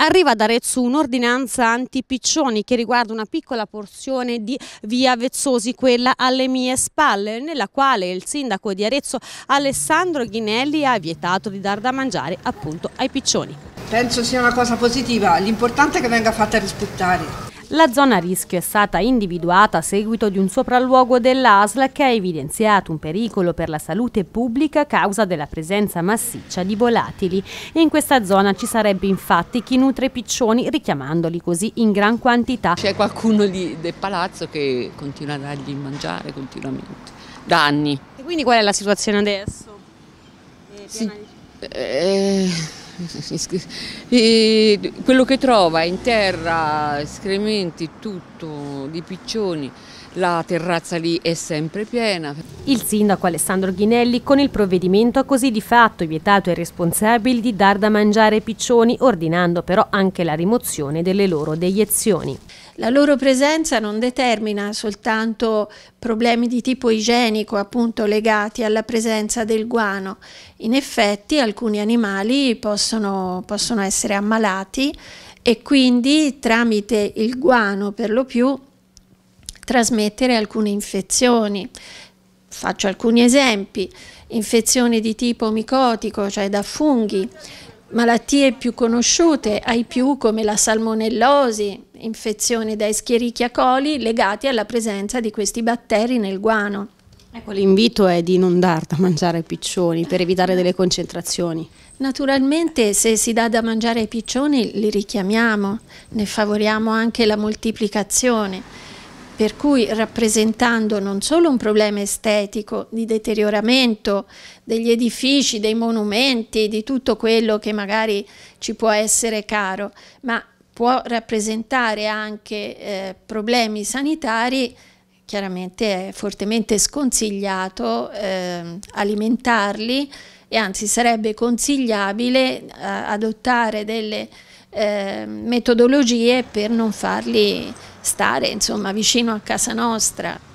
Arriva ad Arezzo un'ordinanza anti-piccioni che riguarda una piccola porzione di via Vezzosi, quella alle mie spalle, nella quale il sindaco di Arezzo Alessandro Ghinelli ha vietato di dar da mangiare appunto ai piccioni. Penso sia una cosa positiva, l'importante è che venga fatta rispettare. La zona a rischio è stata individuata a seguito di un sopralluogo dell'ASL che ha evidenziato un pericolo per la salute pubblica a causa della presenza massiccia di volatili. In questa zona ci sarebbe infatti chi nutre piccioni richiamandoli così in gran quantità. C'è qualcuno lì del palazzo che continua a dargli mangiare continuamente, da anni. E quindi qual è la situazione adesso? È Eh, sì. Eh... E quello che trova in terra, escrementi, tutto, di piccioni, la terrazza lì è sempre piena. Il sindaco Alessandro Ghinelli con il provvedimento ha così di fatto vietato ai responsabili di dar da mangiare ai piccioni, ordinando però anche la rimozione delle loro deiezioni. La loro presenza non determina soltanto problemi di tipo igienico, appunto legati alla presenza del guano. In effetti alcuni animali possono possono, possono essere ammalati e quindi tramite il guano per lo più trasmettere alcune infezioni. Faccio alcuni esempi, infezioni di tipo micotico, cioè da funghi, malattie più conosciute ai più come la salmonellosi, infezioni da Escherichia coli legate alla presenza di questi batteri nel guano. Ecco, l'invito è di non dar da mangiare ai piccioni per evitare delle concentrazioni. Naturalmente se si dà da mangiare ai piccioni li richiamiamo, ne favoriamo anche la moltiplicazione, per cui rappresentando non solo un problema estetico di deterioramento degli edifici, dei monumenti, di tutto quello che magari ci può essere caro, ma può rappresentare anche eh, problemi sanitari chiaramente è fortemente sconsigliato eh, alimentarli e anzi sarebbe consigliabile eh, adottare delle eh, metodologie per non farli stare insomma, vicino a casa nostra.